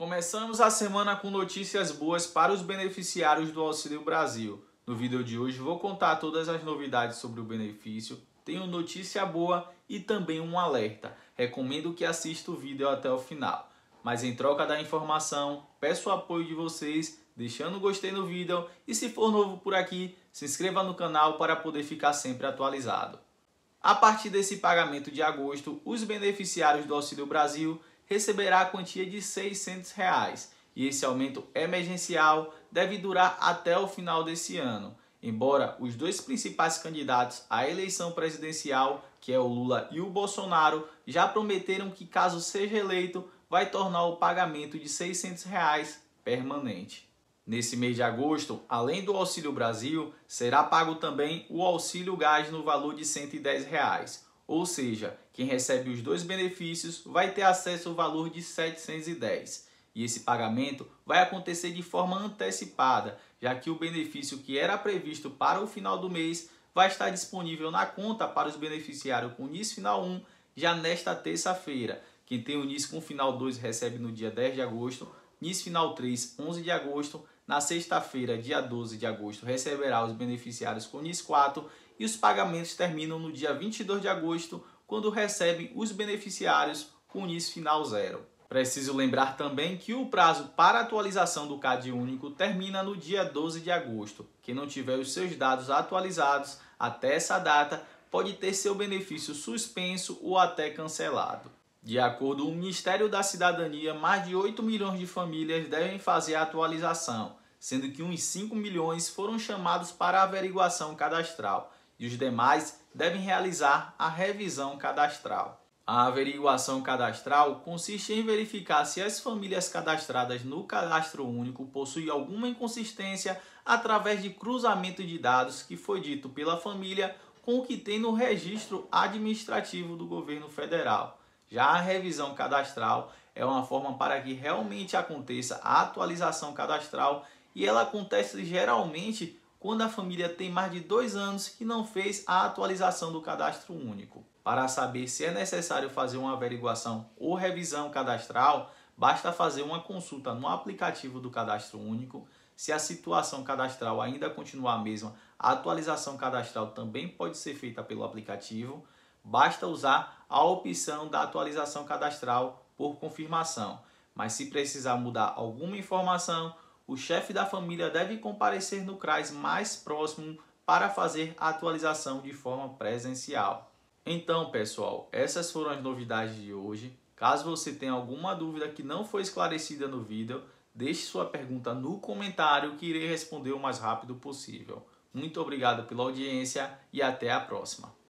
Começamos a semana com notícias boas para os beneficiários do Auxílio Brasil. No vídeo de hoje vou contar todas as novidades sobre o benefício, tenho notícia boa e também um alerta. Recomendo que assista o vídeo até o final. Mas em troca da informação, peço o apoio de vocês, deixando o gostei no vídeo e se for novo por aqui, se inscreva no canal para poder ficar sempre atualizado. A partir desse pagamento de agosto, os beneficiários do Auxílio Brasil receberá a quantia de R$ 600. Reais, e esse aumento emergencial deve durar até o final desse ano. Embora os dois principais candidatos à eleição presidencial, que é o Lula e o Bolsonaro, já prometeram que caso seja eleito, vai tornar o pagamento de R$ 600 reais permanente. Nesse mês de agosto, além do Auxílio Brasil, será pago também o Auxílio Gás no valor de R$ 110. Reais. Ou seja, quem recebe os dois benefícios vai ter acesso ao valor de 710. E esse pagamento vai acontecer de forma antecipada, já que o benefício que era previsto para o final do mês vai estar disponível na conta para os beneficiários com NIS Final 1 já nesta terça-feira. Quem tem o NIS com Final 2 recebe no dia 10 de agosto, NIS Final 3, 11 de agosto, na sexta-feira, dia 12 de agosto, receberá os beneficiários com NIS 4 e os pagamentos terminam no dia 22 de agosto, quando recebem os beneficiários com NIS final zero. Preciso lembrar também que o prazo para atualização do CAD único termina no dia 12 de agosto. Quem não tiver os seus dados atualizados até essa data pode ter seu benefício suspenso ou até cancelado. De acordo com o Ministério da Cidadania, mais de 8 milhões de famílias devem fazer a atualização, sendo que uns 5 milhões foram chamados para averiguação cadastral e os demais devem realizar a revisão cadastral. A averiguação cadastral consiste em verificar se as famílias cadastradas no cadastro único possuem alguma inconsistência através de cruzamento de dados que foi dito pela família com o que tem no registro administrativo do governo federal. Já a revisão cadastral é uma forma para que realmente aconteça a atualização cadastral e ela acontece geralmente quando a família tem mais de dois anos que não fez a atualização do cadastro único. Para saber se é necessário fazer uma averiguação ou revisão cadastral, basta fazer uma consulta no aplicativo do cadastro único. Se a situação cadastral ainda continuar a mesma, a atualização cadastral também pode ser feita pelo aplicativo. Basta usar a opção da atualização cadastral por confirmação. Mas se precisar mudar alguma informação, o chefe da família deve comparecer no CRAS mais próximo para fazer a atualização de forma presencial. Então, pessoal, essas foram as novidades de hoje. Caso você tenha alguma dúvida que não foi esclarecida no vídeo, deixe sua pergunta no comentário que irei responder o mais rápido possível. Muito obrigado pela audiência e até a próxima.